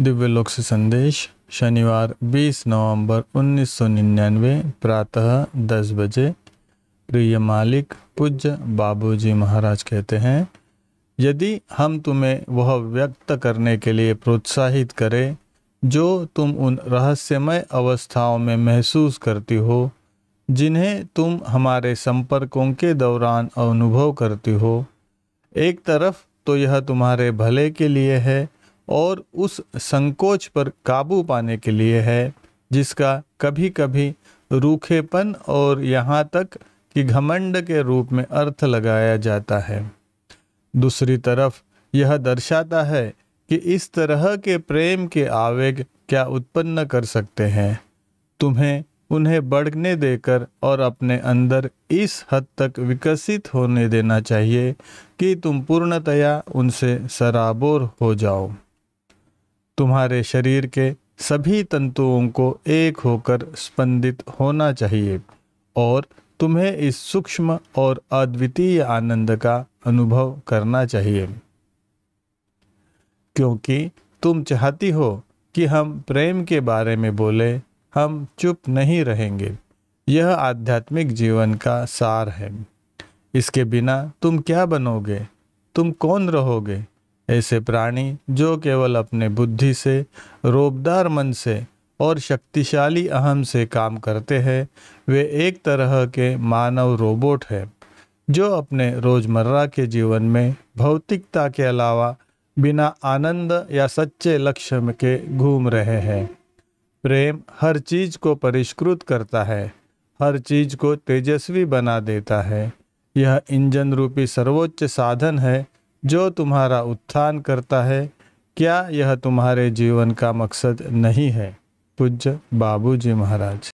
दिव्य लोक से संदेश शनिवार 20 नवंबर 1999 प्रातः 10 बजे प्रिय मालिक पूज्य बाबूजी महाराज कहते हैं यदि हम तुम्हें वह व्यक्त करने के लिए प्रोत्साहित करें जो तुम उन रहस्यमय अवस्थाओं में महसूस करती हो जिन्हें तुम हमारे संपर्कों के दौरान अनुभव करती हो एक तरफ तो यह तुम्हारे भले के लिए है और उस संकोच पर काबू पाने के लिए है जिसका कभी कभी रूखेपन और यहाँ तक कि घमंड के रूप में अर्थ लगाया जाता है दूसरी तरफ यह दर्शाता है कि इस तरह के प्रेम के आवेग क्या उत्पन्न कर सकते हैं तुम्हें उन्हें बढ़ने देकर और अपने अंदर इस हद तक विकसित होने देना चाहिए कि तुम पूर्णतया उनसे सराबोर हो जाओ तुम्हारे शरीर के सभी तंतुओं को एक होकर स्पंदित होना चाहिए और तुम्हें इस सूक्ष्म और अद्वितीय आनंद का अनुभव करना चाहिए क्योंकि तुम चाहती हो कि हम प्रेम के बारे में बोले हम चुप नहीं रहेंगे यह आध्यात्मिक जीवन का सार है इसके बिना तुम क्या बनोगे तुम कौन रहोगे ऐसे प्राणी जो केवल अपने बुद्धि से रोबदार मन से और शक्तिशाली अहम से काम करते हैं वे एक तरह के मानव रोबोट हैं जो अपने रोज़मर्रा के जीवन में भौतिकता के अलावा बिना आनंद या सच्चे लक्ष्य के घूम रहे हैं प्रेम हर चीज़ को परिष्कृत करता है हर चीज़ को तेजस्वी बना देता है यह इंजन रूपी सर्वोच्च साधन है जो तुम्हारा उत्थान करता है क्या यह तुम्हारे जीवन का मकसद नहीं है पूज्य बाबूजी महाराज